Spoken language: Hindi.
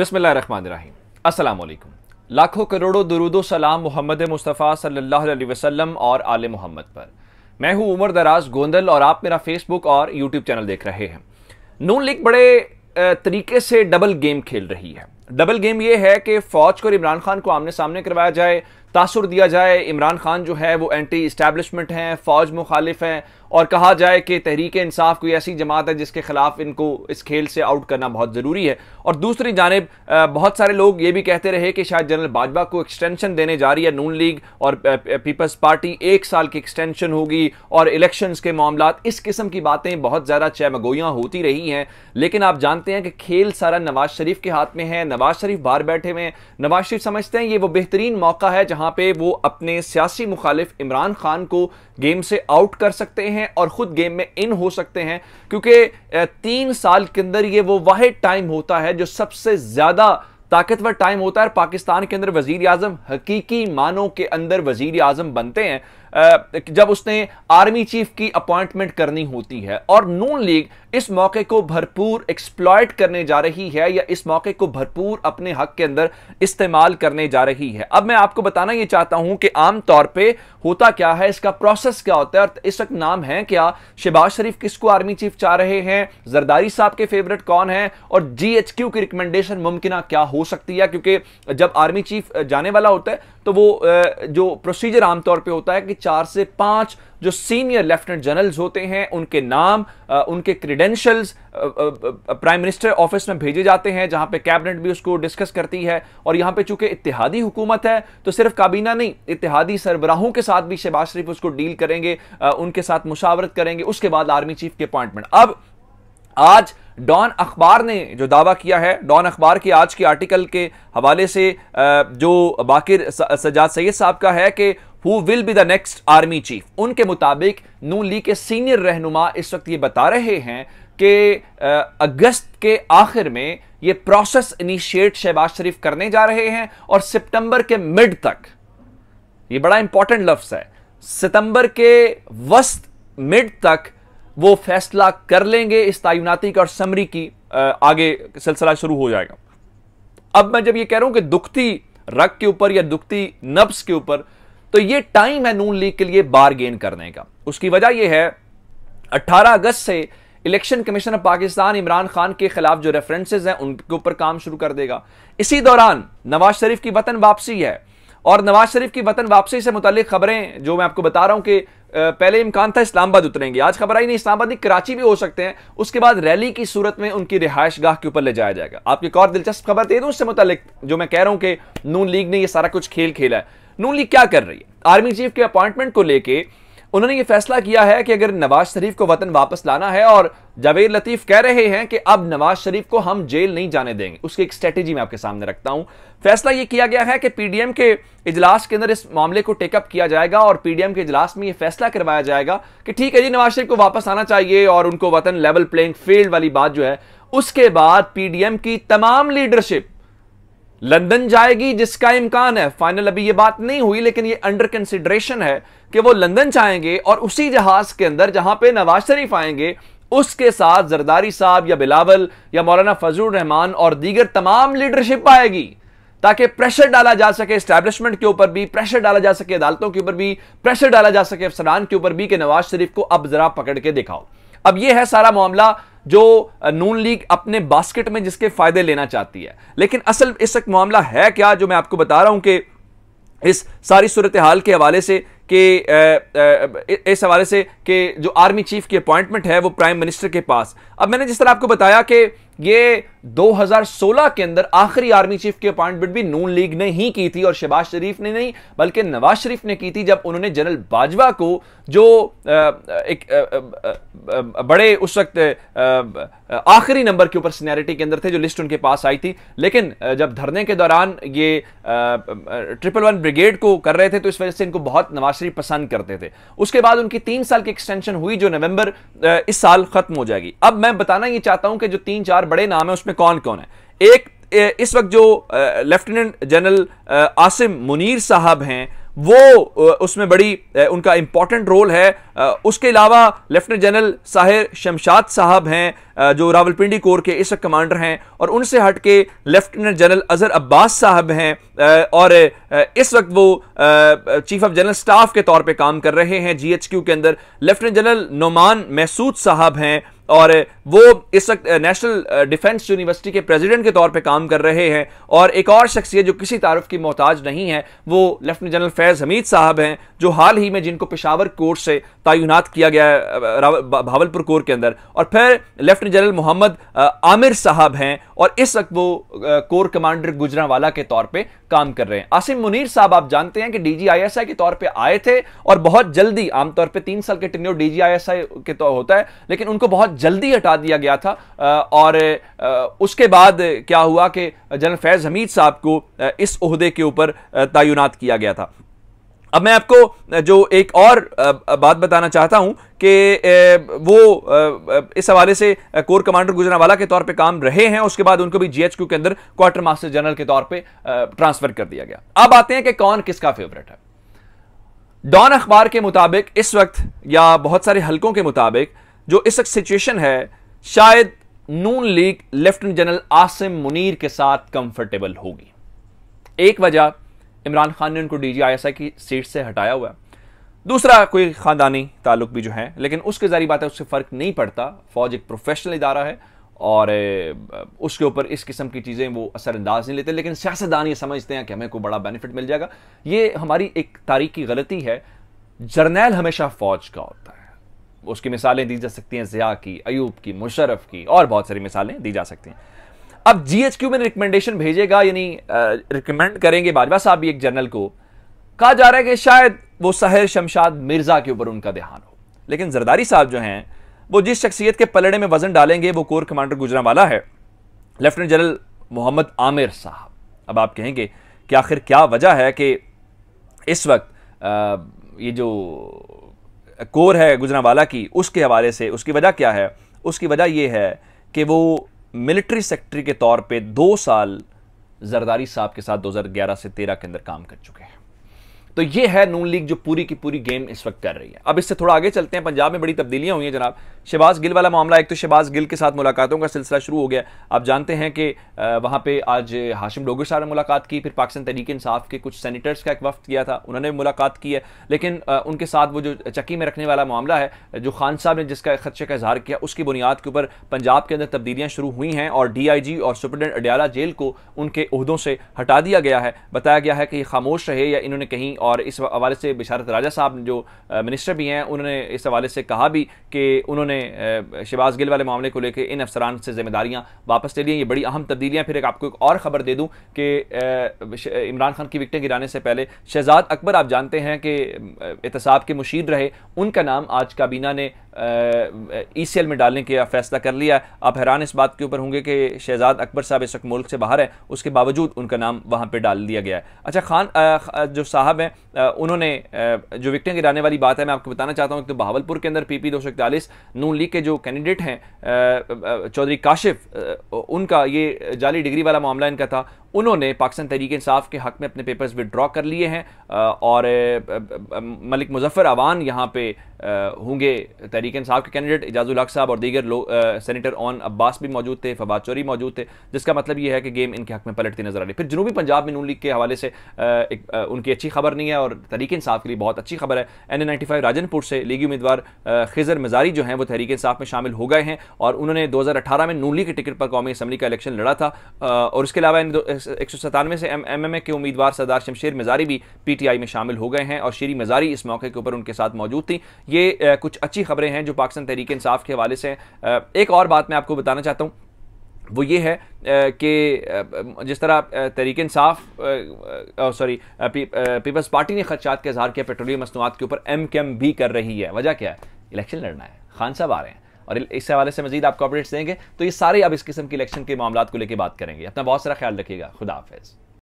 अस्सलाम वालेकुम लाखों करोड़ों दरुदो सलाम मोहम्मद मुस्तफ़ा सल्लल्लाहु अलैहि वसल्लम और आल मोहम्मद पर मैं हूं उमर दराज गोंदल और आप मेरा फेसबुक और यूट्यूब चैनल देख रहे हैं नून लीग बड़े तरीके से डबल गेम खेल रही है डबल गेम ये है कि फौज को और इमरान खान को आमने सामने करवाया जाए तासर दिया जाए इमरान खान जो है वो एंटी इस्टेबलिशमेंट हैं फ़ौज मुखालिफ हैं और कहा जाए कि तहरीक इंसाफ कोई ऐसी जमात है जिसके ख़िलाफ़ इनको इस खेल से आउट करना बहुत ज़रूरी है और दूसरी जानब बहुत सारे लोग ये भी कहते रहे कि शायद जनरल बाजवा को एक्सटेंशन देने जा रही है नून लीग और पीपल्स पार्टी एक साल की एक्सटेंशन होगी और इलेक्शंस के मामला इस किस्म की बातें बहुत ज़्यादा चैमगोयाँ होती रही हैं लेकिन आप जानते हैं कि खेल सारा नवाज शरीफ के हाथ में है नवाज शरीफ बाहर बैठे हुए हैं नवाज शरीफ समझते हैं ये वो बेहतरीन मौका है जहाँ जहां पे वो अपने सियासी मुखालिफ इमरान खान को गेम से आउट कर सकते हैं और ख़ुद गेम में इन हो सकते हैं क्योंकि तीन साल के अंदर ये वो वाहि टाइम होता है जो सबसे ज़्यादा ताकतवर टाइम होता है पाकिस्तान के अंदर वजीर आजम हकीकी मानों के अंदर वजीर आजम बनते हैं जब उसने आर्मी चीफ की अपॉइंटमेंट करनी होती है और नून लीग इस मौके को भरपूर एक्सप्लॉयट करने जा रही है या इस मौके को भरपूर अपने हक के अंदर इस्तेमाल करने जा रही है अब मैं आपको बताना यह चाहता हूं कि आमतौर पर होता क्या है इसका प्रोसेस क्या होता है और इस वक्त नाम है क्या शहबाज शरीफ किसको आर्मी चीफ चाह रहे हैं जरदारी साहब के फेवरेट कौन है और जीएचक्यू की रिकमेंडेशन मुमकिन क्या हो सकती है क्योंकि जब आर्मी चीफ जाने वाला होता है तो वो जो प्रोसीजर आमतौर पे होता है कि चार से पांच जो सीनियर लेफ्टिनेंट जनरल्स होते हैं उनके नाम उनके क्रीडेंशल्स प्राइम मिनिस्टर ऑफिस में भेजे जाते हैं जहां पे कैबिनेट भी उसको डिस्कस करती है और यहां पे चूंकि इतिहादी हुकूमत है तो सिर्फ काबीना नहीं इतिहादी सरबराहों के साथ भी शहबाज शरीफ उसको डील करेंगे उनके साथ मुशावरत करेंगे उसके बाद आर्मी चीफ के अपॉइंटमेंट अब आज डॉन अखबार ने जो दावा किया है डॉन अखबार की आज की आर्टिकल के हवाले से जो बाकिर सजाद सैयद साहब का है कि who will be the next army chief उनके मुताबिक नू ली के सीनियर रहनुमा इस वक्त ये बता रहे हैं कि अगस्त के आखिर में ये प्रोसेस इनिशिएट शहबाज शरीफ करने जा रहे हैं और सितंबर के मिड तक ये बड़ा इंपॉर्टेंट लफ्स है सितंबर के वस्त मिड तक वो फैसला कर लेंगे इस तयनाती की और समरी की आगे सिलसिला शुरू हो जाएगा अब मैं जब ये कह रहा हूं कि दुखती रग के ऊपर या दुखती नब्स के ऊपर तो ये टाइम है नून लीग के लिए बारगेन करने का उसकी वजह यह है 18 अगस्त से Election Commission of Pakistan Imran Khan के खिलाफ जो रेफरेंसेज हैं उनके ऊपर काम शुरू कर देगा इसी दौरान नवाज शरीफ की वतन वापसी है और नवाज शरीफ की वतन वापसी से मुतल खबरें जो मैं आपको बता रहा हूं कि पहले इम्कान था इस्लामाबाद उतरेंगे आज खबर आई नहीं इस्लामाबाद नहीं कराची भी हो सकते हैं उसके बाद रैली की सूरत में उनकी रिहायश गाह के ऊपर ले जाया जाएगा आपकी एक और दिलचस्प खबर दे दूँ उससे मुतलिक जो मैं कह रहा हूँ कि नून लीग ने यह सारा कुछ खेल खेला है नून लीग क्या कर रही है आर्मी चीफ के अपॉइंटमेंट को लेकर उन्होंने ये फैसला किया है कि अगर नवाज शरीफ को वतन वापस लाना है और जावेद लतीफ कह रहे हैं कि अब नवाज शरीफ को हम जेल नहीं जाने देंगे उसकी एक स्ट्रेटेजी मैं आपके सामने रखता हूं फैसला यह किया गया है कि पीडीएम के इजलास के अंदर इस मामले को टेकअप किया जाएगा और पीडीएम के इजलास में यह फैसला करवाया जाएगा कि ठीक है जी नवाज शरीफ को वापस आना चाहिए और उनको वतन लेवल प्लेइंग फील्ड वाली बात जो है उसके बाद पीडीएम की तमाम लीडरशिप लंदन जाएगी जिसका इम्कान है फाइनल अभी ये बात नहीं हुई लेकिन ये अंडर कंसिडरेशन है कि वो लंदन जाएंगे और उसी जहाज के अंदर जहां पे नवाज शरीफ आएंगे उसके साथ जरदारी साहब या बिलावल या मौलाना फजल रहमान और दीगर तमाम लीडरशिप आएगी ताकि प्रेशर डाला जा सके स्टैब्लिशमेंट के ऊपर भी प्रेशर डाला जा सके अदालतों के ऊपर भी प्रेशर डाला जा सके अफसरान के ऊपर भी कि नवाज शरीफ को अब जरा पकड़ के दिखाओ अब यह है सारा मामला जो नून लीग अपने बास्केट में जिसके फायदे लेना चाहती है लेकिन असल इस वक्त मामला है क्या जो मैं आपको बता रहा हूं कि इस सारी सूरत हाल के हवाले से कि इस हवाले से कि जो आर्मी चीफ की अपॉइंटमेंट है वो प्राइम मिनिस्टर के पास अब मैंने जिस तरह आपको बताया कि ये 2016 के अंदर आखिरी आर्मी चीफ की अपॉइंटमेंट भी नून लीग ने ही की थी और शहबाज शरीफ ने नहीं बल्कि नवाज शरीफ ने की थी जब उन्होंने जनरल बाजवा को जो एक बड़े उस वक्त आखिरी नंबर के ऊपर सीनियरिटी के अंदर थे जो लिस्ट उनके पास आई थी लेकिन जब धरने के दौरान ये ट्रिपल वन ब्रिगेड को कर रहे थे तो इस वजह से इनको बहुत नवाज मुतासरी पसंद करते थे उसके बाद उनकी तीन साल की एक्सटेंशन हुई जो नवंबर इस साल खत्म हो जाएगी अब मैं बताना ये चाहता हूं कि जो तीन चार बड़े नाम है उसमें कौन कौन है एक इस वक्त जो लेफ्टिनेंट जनरल आसिम मुनीर साहब हैं वो उसमें बड़ी उनका इम्पॉर्टेंट रोल है उसके अलावा लेफ्टिनेंट जनरल साहिर शमशाद साहब हैं जो रावलपिंडी कोर के इस कमांडर हैं और उनसे हट के लेफ्टिनेंट जनरल अजहर अब्बास साहब हैं और इस वक्त वो चीफ ऑफ जनरल स्टाफ के तौर पे काम कर रहे हैं जीएचक्यू के अंदर लेफ्टिनेंट जनरल नोमान महसूद साहब हैं और वो इस वक्त नेशनल डिफेंस यूनिवर्सिटी के प्रेसिडेंट के तौर पे काम कर रहे हैं और एक और शख्सियत जो किसी तारफ की मोहताज नहीं है वो लेफ्टिनेंट जनरल फैज़ हमीद साहब हैं जो हाल ही में जिनको पेशावर कोर्ट से तयनत किया गया है भावलपुर कोर के अंदर और फिर लेफ्टिनेंट जनरल मोहम्मद आमिर साहब हैं और इस वक्त वो कोर कमांडर गुजरावाला के तौर पर काम कर रहे हैं आसिम मुनीर साहब आप जानते हैं कि डीजीआईएसआई के तौर पर आए थे और बहुत जल्दी आमतौर पर तीन साल के टेन्योर डीजीआईएसआई के तौर तो होता है लेकिन उनको बहुत जल्दी हटा दिया गया था और उसके बाद क्या हुआ कि जनरल फैज़ हमीद साहब को इस अहदे के ऊपर तैनात किया गया था अब मैं आपको जो एक और बात बताना चाहता हूं कि वो इस हवाले से कोर कमांडर गुजरावाला के तौर पे काम रहे हैं उसके बाद उनको भी जीएचक्यू के अंदर क्वार्टर मास्टर जनरल के तौर पे ट्रांसफर कर दिया गया अब आते हैं कि कौन किसका फेवरेट है डॉन अखबार के मुताबिक इस वक्त या बहुत सारे हलकों के मुताबिक जो इस सिचुएशन है शायद Noon League lieutenant general Asim Munir के साथ कंफर्टेबल होगी एक वजह इमरान खान ने उनको डीजीआईएसआई की सीट से हटाया हुआ दूसरा कोई ख़ानदानी ताल्लुक भी जो है लेकिन उसके ज़ारी बात है उससे फ़र्क नहीं पड़ता फ़ौज एक प्रोफेशनल इदारा है और उसके ऊपर इस किस्म की चीज़ें वो असरअंदाज नहीं लेते लेकिन सियासतदान ये समझते हैं कि हमें कोई बड़ा बेनिफिट मिल जाएगा ये हमारी एक तारीख की गलती है जर्नैल हमेशा फ़ौज का होता है उसकी मिसालें दी जा सकती हैं ज़िया की अयूब की मुशरफ की और बहुत सारी मिसालें दी जा सकती हैं अब जी एच क्यू में रिकमेंडेशन भेजेगा यानी रिकमेंड करेंगे बाजवा साहब भी एक जनरल को कहा जा रहा है कि शायद वो सहर शमशाद मिर्ज़ा के ऊपर उनका ध्यान हो लेकिन जरदारी साहब जो हैं वो जिस शख्सियत के पलड़े में वजन डालेंगे वो कोर कमांडर गुजरा वाला है लेफ्टिनेंट जनरल मोहम्मद आमिर साहब अब आप कहेंगे कि आखिर क्या वजह है कि इस वक्त आ, ये जो कोर है गुजरावाला की उसके हवाले से उसकी वजह क्या है उसकी वजह यह है कि वो मिलिट्री सेक्रेटरी के तौर पे दो साल जरदारी साहब के साथ 2011 से 13 के अंदर काम कर चुके हैं तो ये है नून लीग जो पूरी की पूरी गेम इस वक्त कर रही है अब इससे थोड़ा आगे चलते हैं पंजाब में बड़ी तब्दीलियां हुई हैं जनाब शहबाज गिल वाला मामला एक तो शहबाज गिल के साथ मुलाकातों का सिलसिला शुरू हो गया आप जानते हैं कि वहाँ पे आज हाशिम डोगर साहब ने मुलाकात की फिर पाकिस्तान तरीके इंसाफ के कुछ सैनिटर्स का एक वक्त किया था उन्होंने भी मुलाकात की है लेकिन उनके साथ वो जो चक्की में रखने वाला मामला है जो खान साहब ने जिसका खदशे का इजहार किया उसकी बुनियाद के ऊपर पंजाब के अंदर तब्दीलियाँ शुरू हुई हैं और डी और सुप्रिटेंडेंट अडियाला जेल को उनके अहदों से हटा दिया गया है बताया गया है कि ये खामोश रहे या इन्होंने कहीं और इस हवाले से बिशारत राजा साहब जो मिनिस्टर भी हैं उन्होंने इस हवाले से कहा भी कि उन्होंने शहबाज गिल वाले मामले को लेकर इन अफसरान से जिम्मेदारियाँ वापस ले ली ये बड़ी अहम तब्दीलियाँ फिर एक आपको एक और ख़बर दे दूँ कि इमरान खान की विकटें गिराने से पहले शहजाद अकबर आप जानते हैं कि एहतसाब के मुशीर रहे उनका नाम आज काबीना ने ई सी एल में डालने का फैसला कर लिया आप हैरान इस बात के ऊपर होंगे कि शहजाद अकबर साहब इस वक्त मुल्क से बाहर है उसके बावजूद उनका नाम वहाँ पर डाल दिया गया है अच्छा खान जो साहब हैं उन्होंने जो विकटें गिराने वाली बात है मैं आपको बताना चाहता हूँ कि तो बहावलपुर के अंदर पी पी दो सौ इकतालीस नून लीग के जो कैंडिडेट हैं चौधरी काशिफ उनका ये जाली डिग्री वाला मामला इनका था उन्होंने पाकिस्तान तहरीक इंसाफ के हक में अपने पेपर्स विदड्रॉ कर लिए हैं और मलिक मुजफ्फर अवान यहाँ पे होंगे तहरीक इंसाफ के कैंडिडेट इजाजुल हक साहब और दीगर लोग सेनेटर ऑन अब्बास भी मौजूद थे फवाद चौरी मौजूद थे जिसका मतलब यह है कि गेम इनके हक में पलटती नजर आ रही फिर जनूबी पंजाब में नून लीग के हवाले से एक, उनकी अच्छी खबर नहीं है और तहरीक इंसाफ के लिए बहुत अच्छी खबर है N A ninety five Rajanpur से लीगी उम्मीदवार खिजर मजारी जो हैं वो तहरीक इंसाफ में शामिल हो गए हैं और उन्होंने दो हज़ार अठारह में नून लीग के टिकट पर कौमी असम्बली का इलेक्शन लड़ा था और उसके अलावा इन एक सौ सतानवे से एम एम ए के उम्मीदवार सरदार शमशेर मजारी भी पी टी आई में शामिल हो गए हैं और शेरी मजारी इस मौके के ऊपर उनके साथ मौजूद थी ये कुछ अच्छी खबरें हैं जो पाकिस्तान तहरीक इंसाफ के हवाले से एक और बात मैं आपको बताना चाहता हूँ वो ये है कि जिस तरह Tehreek Insaf sorry P, Peoples Party ने खदशात के इजहार किया पेट्रोलियम मसनूआत के ऊपर एम कैम भी कर रही है वजह क्या है इलेक्शन लड़ना है खान साहब आ रहे हैं और इस हवाले से मजीद आपको अपडेट्स देंगे तो ये सारे अब इस किस्म के इलेक्शन के मामला को लेकर बात करेंगे अपना बहुत सारा ख्याल रखिएगा खुदा हाफिज़